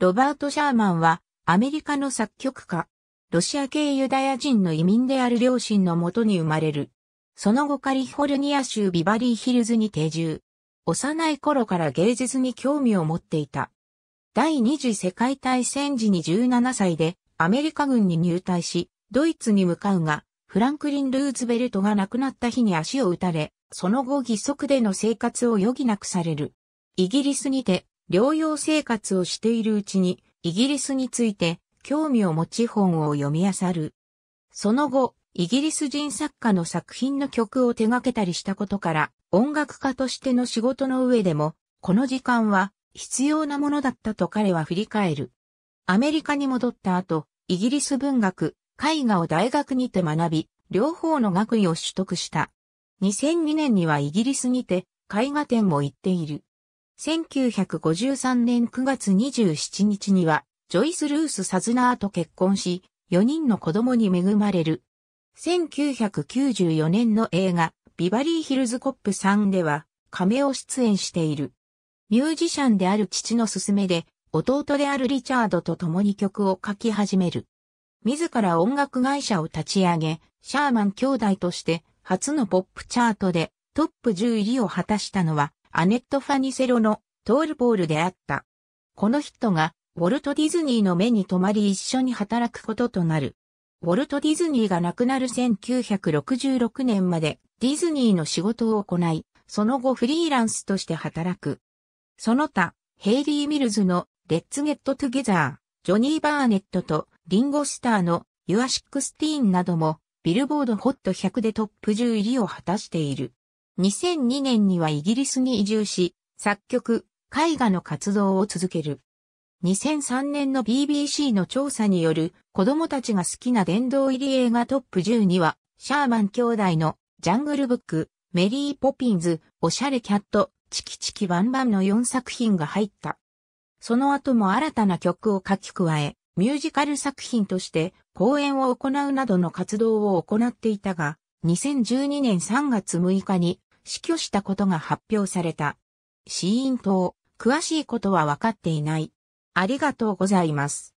ロバート・シャーマンは、アメリカの作曲家、ロシア系ユダヤ人の移民である両親のもとに生まれる。その後カリフォルニア州ビバリーヒルズに定住。幼い頃から芸術に興味を持っていた。第二次世界大戦時に17歳でアメリカ軍に入隊し、ドイツに向かうが、フランクリン・ルーズベルトが亡くなった日に足を撃たれ、その後義足での生活を余儀なくされる。イギリスにて療養生活をしているうちに、イギリスについて興味を持ち本を読み漁る。その後、イギリス人作家の作品の曲を手掛けたりしたことから、音楽家としての仕事の上でも、この時間は必要なものだったと彼は振り返る。アメリカに戻った後、イギリス文学、絵画を大学にて学び、両方の学位を取得した。2002年にはイギリスにて、絵画展も行っている。1953年9月27日には、ジョイス・ルース・サズナーと結婚し、4人の子供に恵まれる。1994年の映画、ビバリー・ヒルズ・コップ3では、亀を出演している。ミュージシャンである父の勧めで、弟であるリチャードと共に曲を書き始める。自ら音楽会社を立ち上げ、シャーマン兄弟として初のポップチャートでトップ10入りを果たしたのはアネット・ファニセロのトールポールであった。この人がウォルト・ディズニーの目に留まり一緒に働くこととなる。ウォルト・ディズニーが亡くなる1966年までディズニーの仕事を行い、その後フリーランスとして働く。その他、ヘイリー・ミルズのレッツ・ゲット・トゥゲザー、ジョニー・バーネットとリンゴ・スターの Your 16などもビルボードホット100でトップ10入りを果たしている。2002年にはイギリスに移住し、作曲、絵画の活動を続ける。2003年の BBC の調査による子供たちが好きな殿堂入り映画トップ10には、シャーマン兄弟のジャングルブック、メリーポピンズ、オシャレキャット、チキチキバンバンの4作品が入った。その後も新たな曲を書き加え、ミュージカル作品として公演を行うなどの活動を行っていたが、2012年3月6日に死去したことが発表された。死因等、詳しいことは分かっていない。ありがとうございます。